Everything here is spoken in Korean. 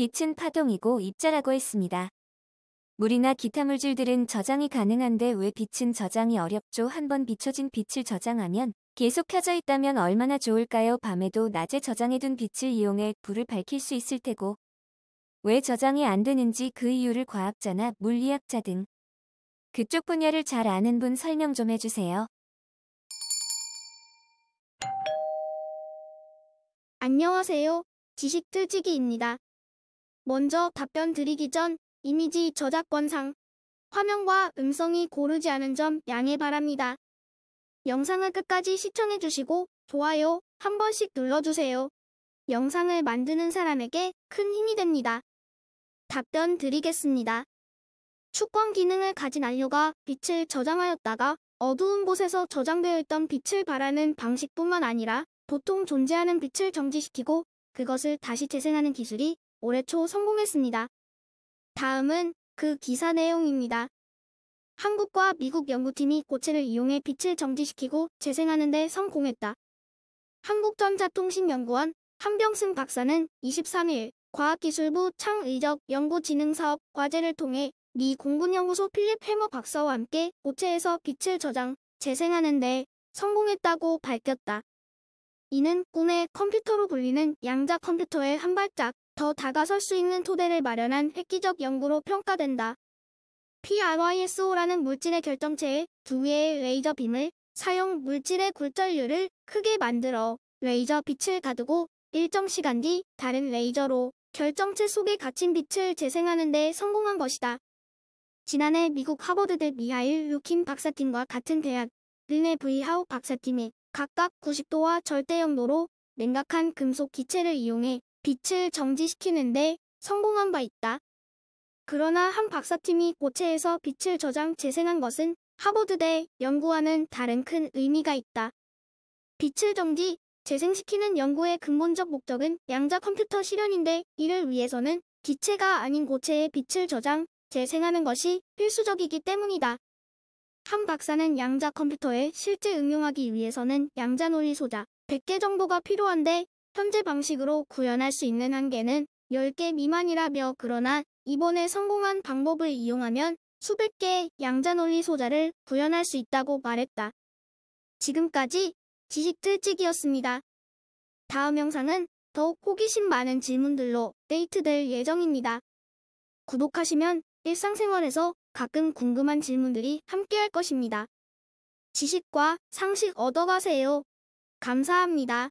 빛은 파동이고 입자라고 했습니다. 물이나 기타 물질들은 저장이 가능한데 왜 빛은 저장이 어렵죠? 한 번 비춰진 빛을 저장하면 계속 켜져 있다면 얼마나 좋을까요? 밤에도 낮에 저장해둔 빛을 이용해 불을 밝힐 수 있을 테고 왜 저장이 안 되는지 그 이유를 과학자나 물리학자 등 그쪽 분야를 잘 아는 분 설명 좀 해주세요. 안녕하세요. 지식틀지기입니다. 먼저 답변 드리기 전 이미지 저작권상 화면과 음성이 고르지 않은 점 양해 바랍니다. 영상을 끝까지 시청해주시고 좋아요 한 번씩 눌러주세요. 영상을 만드는 사람에게 큰 힘이 됩니다. 답변 드리겠습니다. 축광 기능을 가진 안료가 빛을 저장하였다가 어두운 곳에서 저장되어 있던 빛을 바라는 방식뿐만 아니라 보통 존재하는 빛을 정지시키고 그것을 다시 재생하는 기술이 올해 초 성공했습니다. 다음은 그 기사 내용입니다. 한국과 미국 연구팀이 고체를 이용해 빛을 정지시키고 재생하는 데 성공했다. 한국전자통신연구원 한병승 박사는 23일 과학기술부 창의적 연구진흥사업 과제를 통해 미 공군연구소 필립 해머 박사와 함께 고체에서 빛을 저장, 재생하는 데 성공했다고 밝혔다. 이는 꿈의 컴퓨터로 불리는 양자 컴퓨터의 한 발짝 더 다가설 수 있는 토대를 마련한 획기적 연구로 평가된다. PRYSO라는 물질의 결정체에 두 개의 레이저 빔을 사용 물질의 굴절률을 크게 만들어 레이저 빛을 가두고 일정 시간 뒤 다른 레이저로 결정체 속에 갇힌 빛을 재생하는 데 성공한 것이다. 지난해 미국 하버드대 미하일 유킴 박사팀과 같은 대학 르네 브이 하우 박사팀이 각각 90도와 절대 영도로 냉각한 금속 기체를 이용해 빛을 정지시키는데 성공한 바 있다. 그러나 한 박사팀이 고체에서 빛을 저장 재생한 것은 하버드대 연구와는 다른 큰 의미가 있다. 빛을 정지, 재생시키는 연구의 근본적 목적은 양자 컴퓨터 실현인데 이를 위해서는 기체가 아닌 고체에 빛을 저장, 재생하는 것이 필수적이기 때문이다. 한 박사는 양자 컴퓨터에 실제 응용하기 위해서는 양자 논리 소자 100개 정도가 필요한데 현재 방식으로 구현할 수 있는 한계는 10개 미만이라며 그러나 이번에 성공한 방법을 이용하면 수백 개의 양자논리 소자를 구현할 수 있다고 말했다. 지금까지 지식틀찍이었습니다 다음 영상은 더욱 호기심 많은 질문들로 데이트될 예정입니다. 구독하시면 일상생활에서 가끔 궁금한 질문들이 함께할 것입니다. 지식과 상식 얻어가세요. 감사합니다.